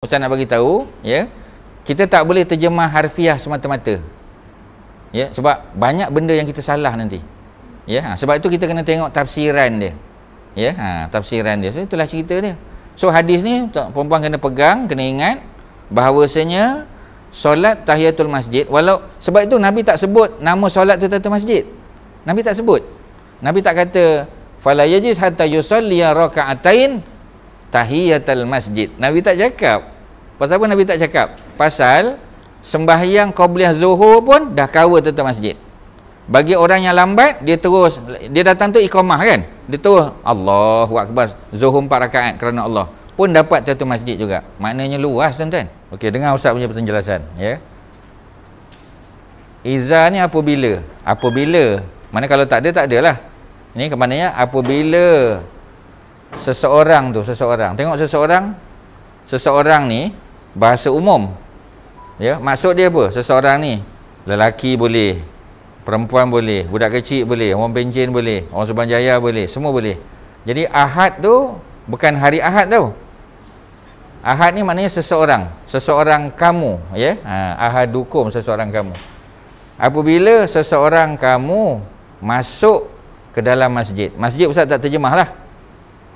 Ustaz nak bagi tahu, ya. Kita tak boleh terjemah harfiah semata-mata. Ya, sebab banyak benda yang kita salah nanti. Ya, ha, sebab itu kita kena tengok tafsiran dia. Ya, ha, tafsiran dia. So, itulah cerita dia. So hadis ni perempuan kena pegang, kena ingat bahawasanya solat tahiyatul masjid walau sebab itu Nabi tak sebut nama solat tahiyatul masjid. Nabi tak sebut. Nabi tak kata falayajiz hatta yusalliya raka'atain tahiyatul masjid. Nabi tak cakap. Pasal apa Nabi tak cakap? Pasal sembahyang Qobliyah Zuhur pun dah cover tentang masjid. Bagi orang yang lambat, dia terus, dia datang tu ikhomah kan? Dia terus, Allahu Akbar, Zuhur 4 rakaat kerana Allah. Pun dapat tentu masjid juga. Maknanya luas tuan-tuan. Okey, dengar Ustaz punya penjelasan. Ya. Yeah. Iza ni apabila? Apabila? Mana kalau tak ada, tak adalah. Ini ke mananya? Apabila seseorang tu, seseorang. Tengok seseorang, seseorang ni, bahasa umum ya maksud dia apa seseorang ni lelaki boleh perempuan boleh budak kecil boleh orang penjen boleh orang Subang Jaya boleh semua boleh jadi ahad tu bukan hari ahad tau ahad ni maknanya seseorang seseorang kamu ya ha, ahad dukum seseorang kamu apabila seseorang kamu masuk ke dalam masjid masjid pusat tak terjemahlah, lah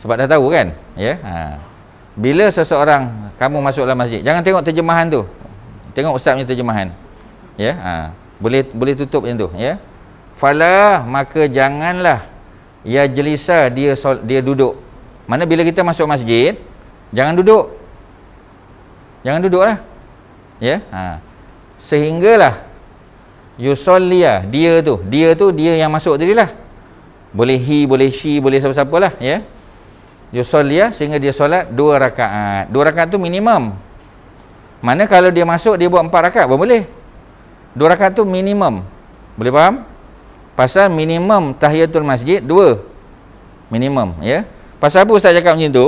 sebab dah tahu kan ya ha bila seseorang kamu masuk dalam masjid jangan tengok terjemahan tu tengok ustaz punya terjemahan ya ha. boleh boleh tutup macam tu ya fala maka janganlah ia jelisa dia dia duduk mana bila kita masuk masjid jangan duduk jangan duduklah ya ha. sehinggalah yusallia dia tu dia tu dia yang masuk tadi lah. boleh hi, boleh she boleh siapa-siapalah ya Yusoliyah eh, sehingga dia solat dua rakaat dua rakaat tu minimum mana kalau dia masuk dia buat empat rakaat pun boleh dua rakaat tu minimum boleh faham? pasal minimum tahiyatul masjid dua minimum ya pasal apa ustaz cakap macam tu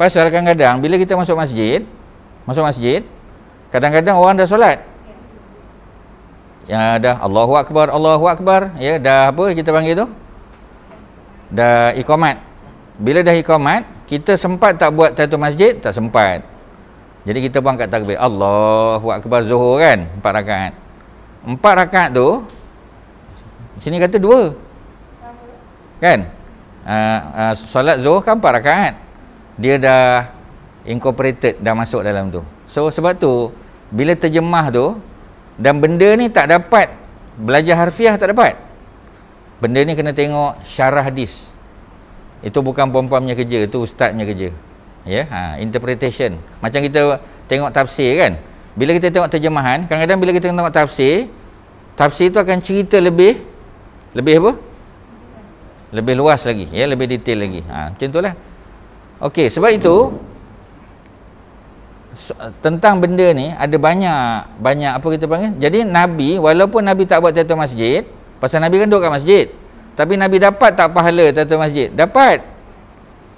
pasal kadang-kadang bila kita masuk masjid masuk masjid kadang-kadang orang dah solat ya dah Allahuakbar, Allahuakbar, ya dah apa kita panggil tu dah ikhomat bila dah iqamat kita sempat tak buat tatu masjid tak sempat jadi kita buang kat takbir Allahu Akbar Zuhur kan empat rakaat empat rakaat tu sini kata dua kan uh, uh, solat Zuhur kan empat rakaat dia dah incorporated dah masuk dalam tu so sebab tu bila terjemah tu dan benda ni tak dapat belajar harfiah tak dapat benda ni kena tengok syarah hadis itu bukan perempuan punya kerja itu ustaz punya kerja ya yeah? ha, interpretation macam kita tengok tafsir kan bila kita tengok terjemahan kadang-kadang bila kita tengok tafsir tafsir itu akan cerita lebih lebih apa lebih luas lagi ya yeah? lebih detail lagi ha, macam itulah Okey, sebab itu tentang benda ni ada banyak banyak apa kita panggil. Jadi Nabi walaupun Nabi tak buat tiada masjid, pasal Nabi kan duduk kat masjid. Tapi Nabi dapat tak pahala tata masjid? Dapat.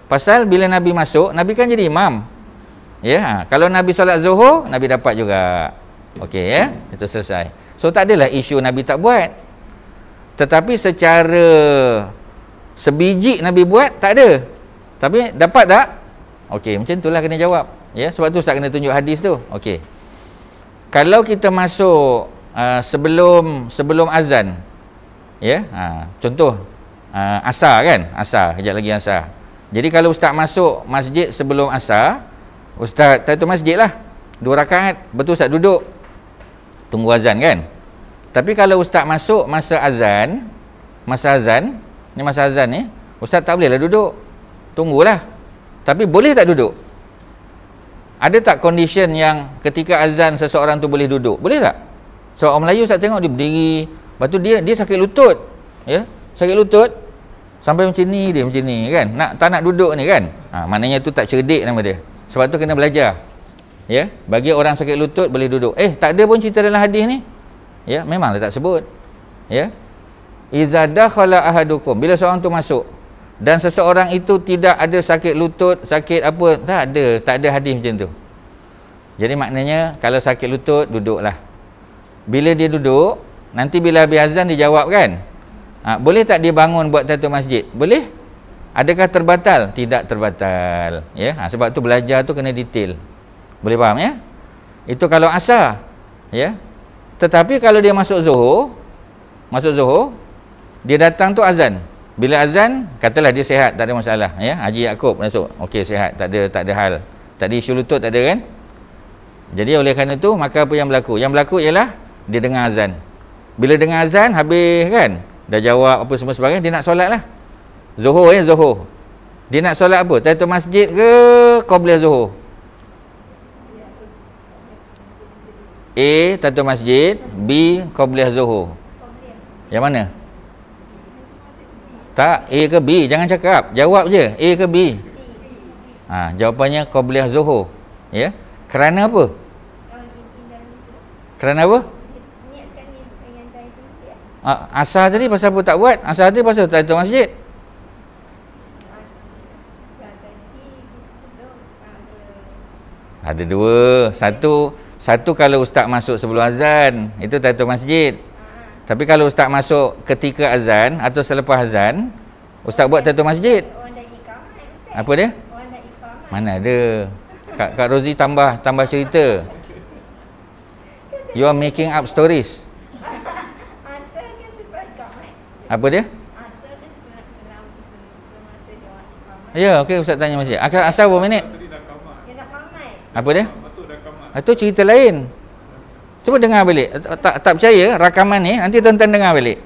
Pasal bila Nabi masuk, Nabi kan jadi imam. Ya, yeah. Ha. kalau Nabi solat zuhur, Nabi dapat juga. Okey ya, yeah. itu selesai. So tak adalah isu Nabi tak buat. Tetapi secara sebiji Nabi buat, tak ada. Tapi dapat tak? Okey, macam itulah kena jawab. Ya, yeah. sebab tu saya kena tunjuk hadis tu. Okey. Kalau kita masuk uh, sebelum sebelum azan, ya ha, contoh uh, asar kan asar kejap lagi asar jadi kalau ustaz masuk masjid sebelum asar ustaz tentu masjid lah dua rakaat betul ustaz duduk tunggu azan kan tapi kalau ustaz masuk masa azan masa azan ni masa azan ni ustaz tak bolehlah duduk tunggulah tapi boleh tak duduk ada tak condition yang ketika azan seseorang tu boleh duduk boleh tak so orang Melayu ustaz tengok dia berdiri Lepas tu dia dia sakit lutut. Ya, sakit lutut. Sampai macam ni dia macam ni kan. Nak tak nak duduk ni kan. Ha, maknanya tu tak cerdik nama dia. Sebab tu kena belajar. Ya, bagi orang sakit lutut boleh duduk. Eh, tak ada pun cerita dalam hadis ni. Ya, memang dia tak sebut. Ya. Iza dakhala ahadukum bila seorang tu masuk dan seseorang itu tidak ada sakit lutut, sakit apa, tak ada, tak ada hadis macam tu. Jadi maknanya kalau sakit lutut duduklah. Bila dia duduk, Nanti bila habis azan dia jawab kan ha, Boleh tak dia bangun buat tatu masjid? Boleh Adakah terbatal? Tidak terbatal ya? ha, Sebab tu belajar tu kena detail Boleh faham ya? Itu kalau asar ya? Tetapi kalau dia masuk zuhur Masuk zuhur Dia datang tu azan Bila azan Katalah dia sehat tak ada masalah ya? Haji Yaakob masuk Okey sehat, tak ada, tak ada hal Tak ada isu lutut tak ada kan Jadi oleh kerana tu Maka apa yang berlaku? Yang berlaku ialah Dia dengar azan bila dengar azan habis kan Dah jawab apa semua sebagainya Dia nak solat lah Zuhur ya eh, Zuhur Dia nak solat apa Tentu masjid ke kau boleh Zuhur A Tentu masjid B kau boleh Zuhur Yang mana Tak A ke B Jangan cakap Jawab je A ke B ha, Jawapannya boleh Zuhur Ya Kerana apa Kerana apa Asal tadi pasal apa tak buat? Asal tadi pasal tak datang masjid? Ada dua. Satu satu kalau ustaz masuk sebelum azan, itu tatu masjid. Ha. Tapi kalau ustaz masuk ketika azan atau selepas azan, ustaz orang buat tatu masjid. Orang dah Apa dia? Orang Mana ada? Kak, Kak Rozi tambah tambah cerita. You are making up stories apa dia ya ok ustaz tanya masih asal, asal berapa minit apa dia itu ah, cerita lain cuba dengar balik tak, tak percaya rakaman ni nanti tuan-tuan dengar balik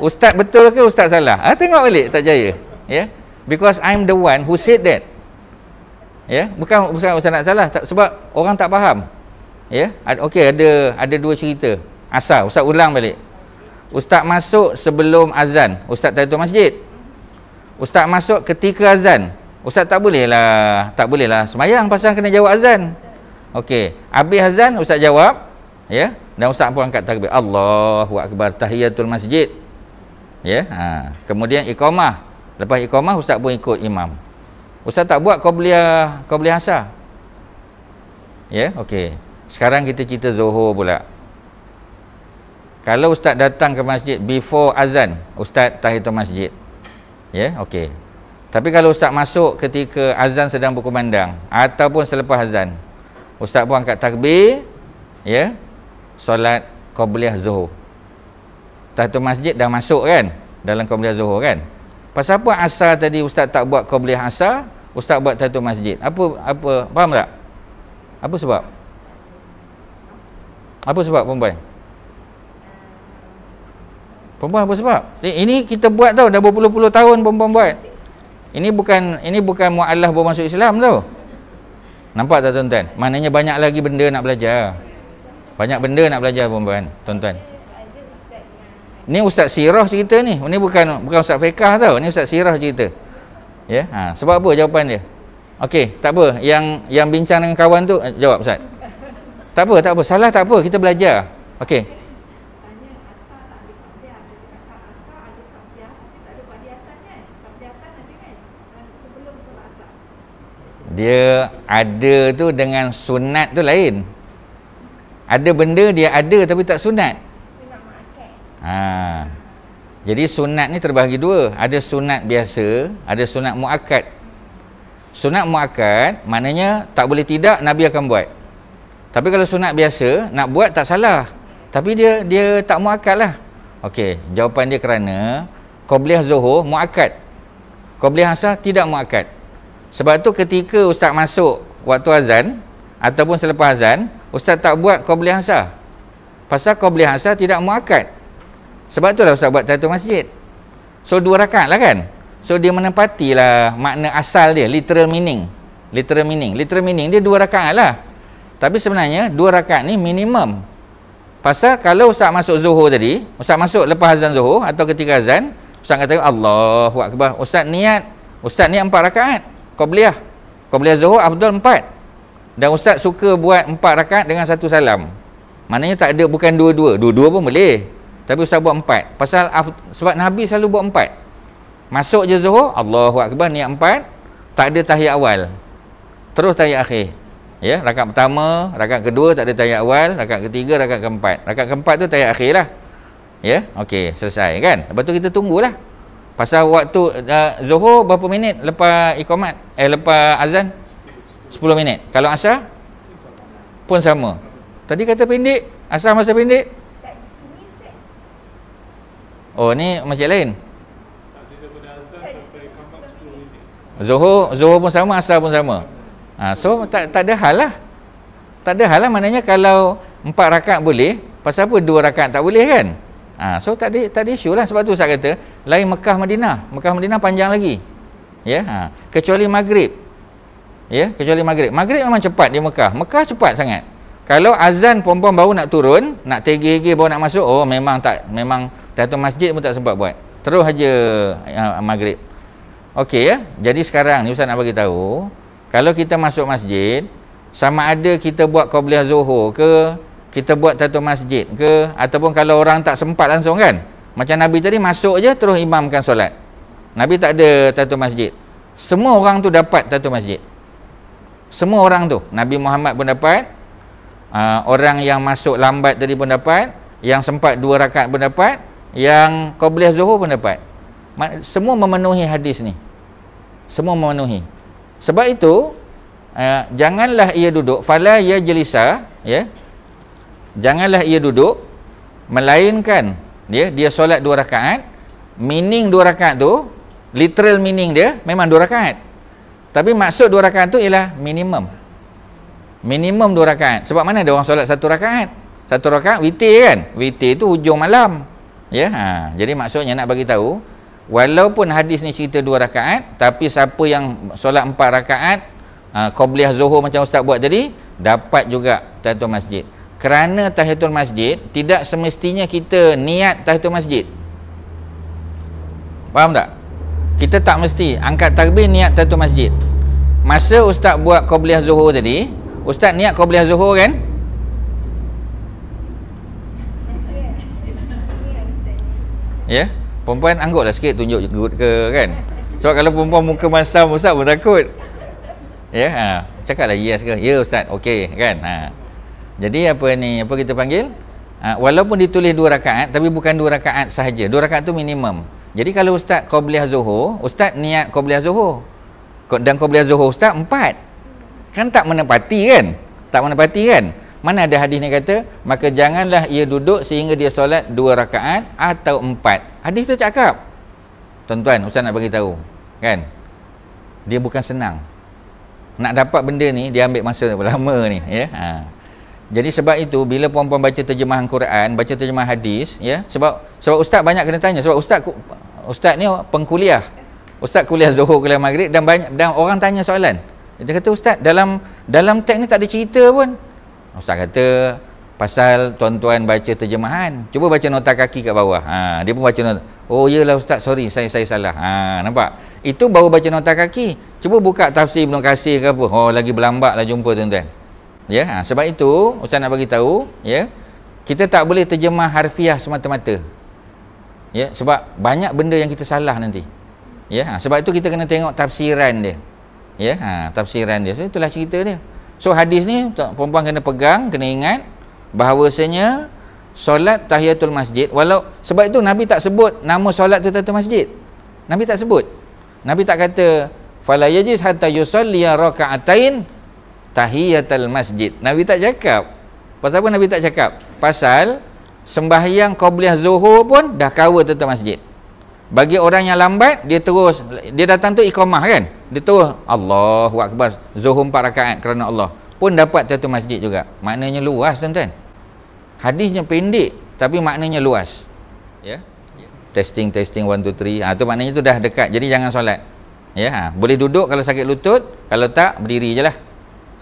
ustaz betul ke ustaz salah ha, tengok balik tak percaya yeah? because I'm the one who said that yeah? bukan ustaz, ustaz nak salah tak, sebab orang tak faham yeah? ok ada ada dua cerita asal ustaz ulang balik Ustaz masuk sebelum azan Ustaz tak masjid Ustaz masuk ketika azan Ustaz tak boleh lah, Tak boleh bolehlah Semayang pasal kena jawab azan Okey Habis azan Ustaz jawab Ya yeah? Dan Ustaz pun angkat takbir Allahu Akbar Tahiyatul masjid Ya yeah? ha. Kemudian ikhomah Lepas ikhomah Ustaz pun ikut imam Ustaz tak buat kau beli Kau beli asa Ya yeah? Okey Sekarang kita cerita Zohor pula kalau ustaz datang ke masjid before azan ustaz tahiyatul masjid ya yeah? okey tapi kalau ustaz masuk ketika azan sedang berkumandang ataupun selepas azan ustaz buang angkat takbir ya yeah? solat qabliyah zuhur tahiyatul masjid dah masuk kan dalam qabliyah zuhur kan pasal apa asal tadi ustaz tak buat qabliyah asal, ustaz buat tahiyatul masjid apa apa faham tak apa sebab apa sebab perempuan? perempuan apa sebab eh, ini kita buat tau dah berpuluh-puluh tahun perempuan buat ini bukan ini bukan mu'allah masuk Islam tau nampak tak tuan-tuan maknanya banyak lagi benda nak belajar banyak benda nak belajar perempuan tuan-tuan ni ustaz sirah cerita ni Ini bukan bukan ustaz fekah tau Ini ustaz sirah cerita ya yeah? ha, sebab apa jawapan dia Okey, tak apa. Yang yang bincang dengan kawan tu eh, jawab Ustaz. Tak apa, tak apa. Salah tak apa. Kita belajar. Okey. dia ada tu dengan sunat tu lain ada benda dia ada tapi tak sunat ha. jadi sunat ni terbahagi dua ada sunat biasa ada sunat muakkad sunat muakkad maknanya tak boleh tidak nabi akan buat tapi kalau sunat biasa nak buat tak salah tapi dia dia tak muakkad lah okey jawapan dia kerana qabliyah zuhur muakkad qabliyah asar tidak muakkad sebab tu ketika ustaz masuk waktu azan ataupun selepas azan, ustaz tak buat qabliyah hasah. Pasal qabliyah hasah tidak muakkad. Sebab tu itulah ustaz buat tahiyat masjid. So dua rakaat lah kan. So dia menepatilah makna asal dia, literal meaning. Literal meaning. Literal meaning dia dua rakaat lah. Tapi sebenarnya dua rakaat ni minimum. Pasal kalau ustaz masuk zuhur tadi, ustaz masuk lepas azan zuhur atau ketika azan, ustaz kata Allahu Ustaz niat, ustaz niat empat rakaat. Qobliyah Qobliyah zohor Abdul 4 Dan Ustaz suka buat 4 rakat dengan satu salam Maknanya tak ada bukan dua-dua Dua-dua pun boleh Tapi Ustaz buat 4 Pasal Sebab Nabi selalu buat 4 Masuk je Zuhur Allahu Akbar niat 4 Tak ada tahiyat awal Terus tahiyat akhir Ya, rakaat pertama, rakaat kedua tak ada tayat awal, rakaat ketiga, rakaat keempat. Rakaat keempat tu tayat akhir lah. Ya, okey, selesai kan? Lepas tu kita tunggulah. Pasal waktu uh, Zuhur berapa minit lepas ikhomat Eh lepas azan 10 minit Kalau asar Pun sama Tadi kata pendek Asar masa pendek Oh ni masjid lain Zohor zohor pun sama Asar pun sama ha, So tak, tak ada hal lah Tak ada hal lah Maknanya kalau 4 rakat boleh Pasal apa 2 rakat tak boleh kan ha, so tadi tadi isu lah sebab tu saya kata lain Mekah Madinah Mekah Madinah panjang lagi ya ha. kecuali Maghrib ya kecuali Maghrib Maghrib memang cepat di Mekah Mekah cepat sangat kalau azan perempuan baru nak turun nak tgg gi baru nak masuk oh memang tak memang datang masjid pun tak sempat buat terus aja uh, Maghrib Okey ya. Jadi sekarang ni Ustaz nak bagi tahu, kalau kita masuk masjid, sama ada kita buat qabliyah Zuhur ke, kita buat satu masjid ke ataupun kalau orang tak sempat langsung kan macam Nabi tadi masuk je terus imamkan solat Nabi tak ada satu masjid semua orang tu dapat satu masjid semua orang tu Nabi Muhammad pun dapat uh, orang yang masuk lambat tadi pun dapat yang sempat dua rakat pun dapat yang Qobliyah Zuhur pun dapat semua memenuhi hadis ni semua memenuhi sebab itu uh, janganlah ia duduk fala ya jelisa ya yeah? janganlah ia duduk melainkan dia ya, dia solat dua rakaat meaning dua rakaat tu literal meaning dia memang dua rakaat tapi maksud dua rakaat tu ialah minimum minimum dua rakaat sebab mana dia orang solat satu rakaat satu rakaat witir kan witir tu hujung malam ya ha. jadi maksudnya nak bagi tahu walaupun hadis ni cerita dua rakaat tapi siapa yang solat empat rakaat uh, ha, Qobliyah Zuhur macam Ustaz buat tadi dapat juga tentu masjid kerana tahiyatul masjid tidak semestinya kita niat tahiyatul masjid faham tak? kita tak mesti angkat takbir niat tahiyatul masjid masa ustaz buat qobliyah zuhur tadi ustaz niat qobliyah zuhur kan? ya? Yeah? perempuan angguk lah sikit tunjuk good ke kan? sebab kalau perempuan muka masam ustaz pun takut ya? Yeah? Ha. cakap lah yes ke? ya yeah, ustaz okey kan? Ha. Jadi apa ni? Apa kita panggil? Ha, walaupun ditulis dua rakaat tapi bukan dua rakaat sahaja. Dua rakaat tu minimum. Jadi kalau ustaz kau beli zuhur, ustaz niat beli zuhur. Dan kau beli zuhur ustaz empat. Kan tak menepati kan? Tak menepati kan? Mana ada hadis ni kata, maka janganlah ia duduk sehingga dia solat dua rakaat atau empat. Hadis tu cakap. Tuan-tuan, ustaz nak bagi tahu. Kan? Dia bukan senang. Nak dapat benda ni, dia ambil masa lama ni. Ya? Yeah? Ha. Jadi sebab itu bila puan-puan baca terjemahan Quran, baca terjemahan hadis, ya. Sebab sebab ustaz banyak kena tanya sebab ustaz ustaz ni pengkuliah. Ustaz kuliah Zuhur, kuliah Maghrib dan banyak dan orang tanya soalan. Dia kata ustaz dalam dalam teks ni tak ada cerita pun. Ustaz kata pasal tuan-tuan baca terjemahan. Cuba baca nota kaki kat bawah. Ha, dia pun baca nota. Oh iyalah ustaz sorry saya saya salah. Ha, nampak? Itu baru baca nota kaki. Cuba buka tafsir Ibnu Kasir ke apa. Oh lagi berlambatlah jumpa tuan-tuan ya ha, sebab itu ustaz nak bagi tahu ya kita tak boleh terjemah harfiah semata-mata ya sebab banyak benda yang kita salah nanti ya ha, sebab itu kita kena tengok tafsiran dia ya ha, tafsiran dia so, itulah cerita dia so hadis ni perempuan kena pegang kena ingat bahawasanya solat tahiyatul masjid walau sebab itu nabi tak sebut nama solat tahiyatul masjid nabi tak sebut nabi tak kata fala yajiz hatta yusalli raka'atain tahiyatul masjid Nabi tak cakap pasal apa Nabi tak cakap pasal sembahyang Qobliyah Zuhur pun dah cover tentu masjid bagi orang yang lambat dia terus dia datang tu ikhomah kan dia terus Allah wakbar Zuhur 4 rakaat kerana Allah pun dapat tentu masjid juga maknanya luas tuan-tuan hadisnya pendek tapi maknanya luas ya yeah. testing testing 1 2 3 ha, tu maknanya tu dah dekat jadi jangan solat ya ha, boleh duduk kalau sakit lutut kalau tak berdiri je lah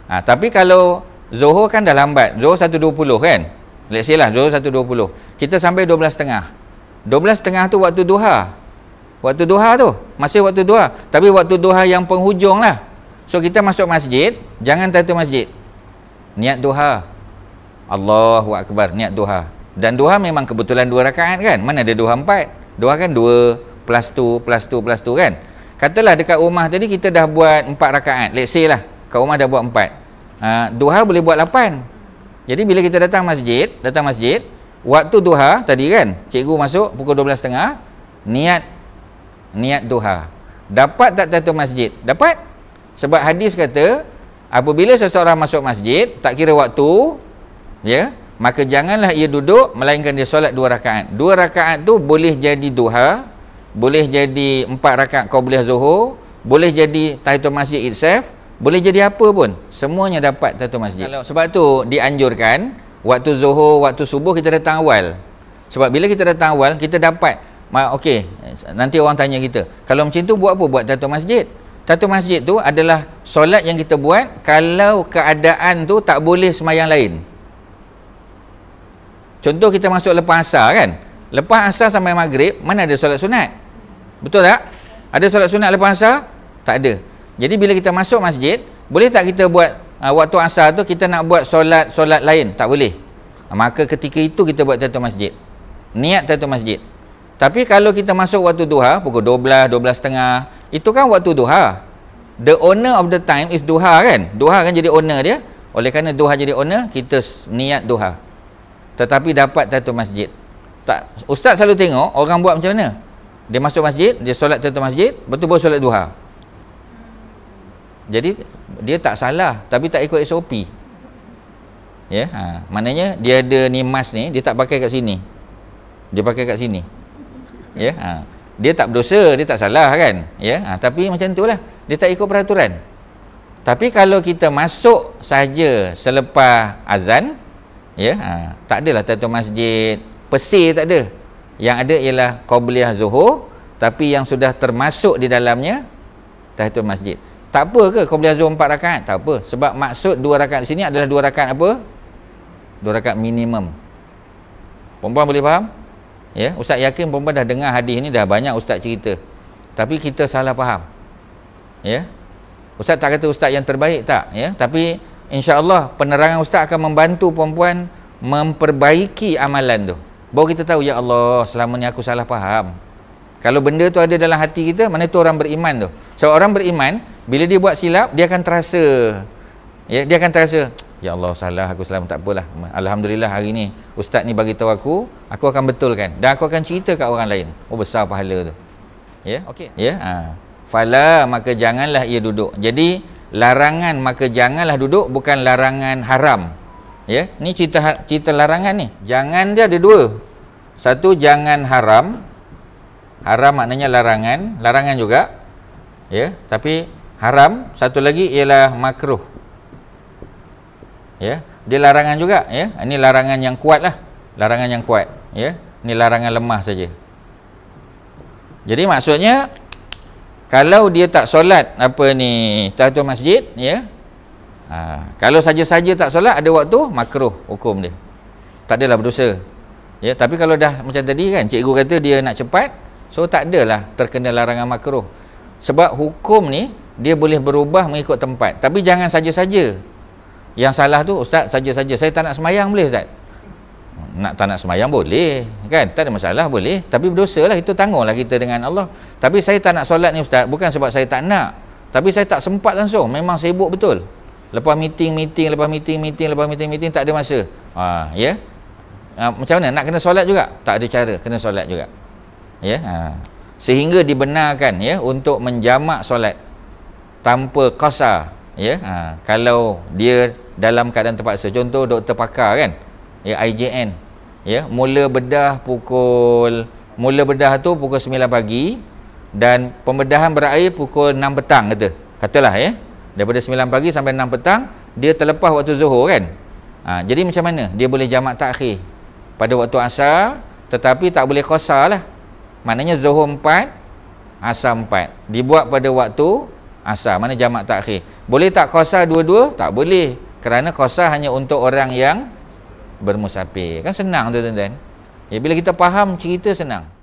Ha, tapi kalau Zohor kan dah lambat. Zohor 1.20 kan? Let's say lah Zohor 1.20. Kita sampai 12.30. 12.30 tu waktu duha. Waktu duha tu. Masih waktu duha. Tapi waktu duha yang penghujung lah. So kita masuk masjid. Jangan tatu masjid. Niat duha. Allahu Akbar. Niat duha. Dan duha memang kebetulan dua rakaat kan? Mana ada duha empat? Duha kan dua plus tu, plus tu, plus tu kan? Katalah dekat rumah tadi kita dah buat empat rakaat. Let's say lah. Kau Umar dah buat empat ha, duha boleh buat lapan jadi bila kita datang masjid datang masjid waktu duha tadi kan cikgu masuk pukul dua belas 12.30 niat niat duha dapat tak tentu masjid dapat sebab hadis kata apabila seseorang masuk masjid tak kira waktu ya maka janganlah ia duduk melainkan dia solat dua rakaat dua rakaat tu boleh jadi duha boleh jadi empat rakaat kau boleh zuhur boleh jadi tahitul masjid itself boleh jadi apa pun Semuanya dapat satu masjid Kalau, Sebab tu dianjurkan Waktu zuhur, waktu subuh kita datang awal Sebab bila kita datang awal Kita dapat Okey, nanti orang tanya kita Kalau macam tu buat apa? Buat satu masjid Satu masjid tu adalah Solat yang kita buat Kalau keadaan tu tak boleh semayang lain Contoh kita masuk lepas asar kan Lepas asar sampai maghrib Mana ada solat sunat? Betul tak? Ada solat sunat lepas asar? Tak ada jadi bila kita masuk masjid, boleh tak kita buat uh, waktu asar tu kita nak buat solat-solat lain? Tak boleh. Ah, maka ketika itu kita buat tertentu masjid. Niat tertentu masjid. Tapi kalau kita masuk waktu duha, pukul 12, 12.30, itu kan waktu duha. The owner of the time is duha kan? Duha kan jadi owner dia. Oleh kerana duha jadi owner, kita niat duha. Tetapi dapat tertentu masjid. Tak, Ustaz selalu tengok orang buat macam mana? Dia masuk masjid, dia solat tertentu masjid, betul-betul solat duha jadi dia tak salah tapi tak ikut SOP ya yeah? ha. maknanya dia ada ni mask ni dia tak pakai kat sini dia pakai kat sini ya yeah? ha. dia tak berdosa dia tak salah kan ya yeah? ha. tapi macam tu lah dia tak ikut peraturan tapi kalau kita masuk saja selepas azan ya yeah? ha. tak adalah tentu masjid pesir tak ada yang ada ialah Qobliyah Zuhur tapi yang sudah termasuk di dalamnya tahtul masjid tak apa ke kau boleh azum 4 rakaat? Tak apa. Sebab maksud 2 rakaat sini adalah 2 rakaat apa? 2 rakaat minimum. Perempuan boleh faham? Ya, ustaz yakin perempuan dah dengar hadis ni dah banyak ustaz cerita. Tapi kita salah faham. Ya. Ustaz tak kata ustaz yang terbaik tak, ya. Tapi insya-Allah penerangan ustaz akan membantu perempuan memperbaiki amalan tu. Baru kita tahu ya Allah, selama ni aku salah faham. Kalau benda tu ada dalam hati kita, mana tu orang beriman tu? Sebab so, orang beriman, bila dia buat silap, dia akan terasa. Ya, dia akan terasa, Ya Allah salah, aku salah, tak apalah. Alhamdulillah hari ni, ustaz ni bagi tahu aku, aku akan betulkan. Dan aku akan cerita kat orang lain. Oh besar pahala tu. Ya, okey. Ya, ha. Fala, maka janganlah ia duduk. Jadi, larangan maka janganlah duduk bukan larangan haram. Ya, ni cerita cerita larangan ni. Jangan dia ada dua. Satu jangan haram, haram maknanya larangan larangan juga ya tapi haram satu lagi ialah makruh ya dia larangan juga ya ini larangan yang kuat lah larangan yang kuat ya ini larangan lemah saja jadi maksudnya kalau dia tak solat apa ni tahtu masjid ya ha, kalau saja-saja tak solat ada waktu makruh hukum dia tak adalah berdosa ya tapi kalau dah macam tadi kan cikgu kata dia nak cepat So tak adalah terkena larangan makruh. Sebab hukum ni dia boleh berubah mengikut tempat. Tapi jangan saja-saja. Yang salah tu ustaz saja-saja. Saya tak nak semayang boleh ustaz? Nak tak nak semayang boleh. Kan? Tak ada masalah boleh. Tapi berdosa lah itu tanggunglah kita dengan Allah. Tapi saya tak nak solat ni ustaz bukan sebab saya tak nak. Tapi saya tak sempat langsung. Memang sibuk betul. Lepas meeting, meeting, lepas meeting, meeting, lepas meeting, meeting tak ada masa. Ha, ya. Yeah? Uh, macam mana nak kena solat juga tak ada cara kena solat juga ya ha. sehingga dibenarkan ya untuk menjamak solat tanpa qasar ya ha. kalau dia dalam keadaan terpaksa contoh doktor pakar kan ya IJN ya mula bedah pukul mula bedah tu pukul 9 pagi dan pembedahan berakhir pukul 6 petang kata katalah ya daripada 9 pagi sampai 6 petang dia terlepas waktu zuhur kan ha, jadi macam mana dia boleh jamak takhir pada waktu asar tetapi tak boleh kosar lah maknanya zuhur 4 asar 4 dibuat pada waktu asar mana jamak takhir boleh tak qasar dua-dua tak boleh kerana qasar hanya untuk orang yang bermusafir kan senang tu tuan-tuan ya bila kita faham cerita senang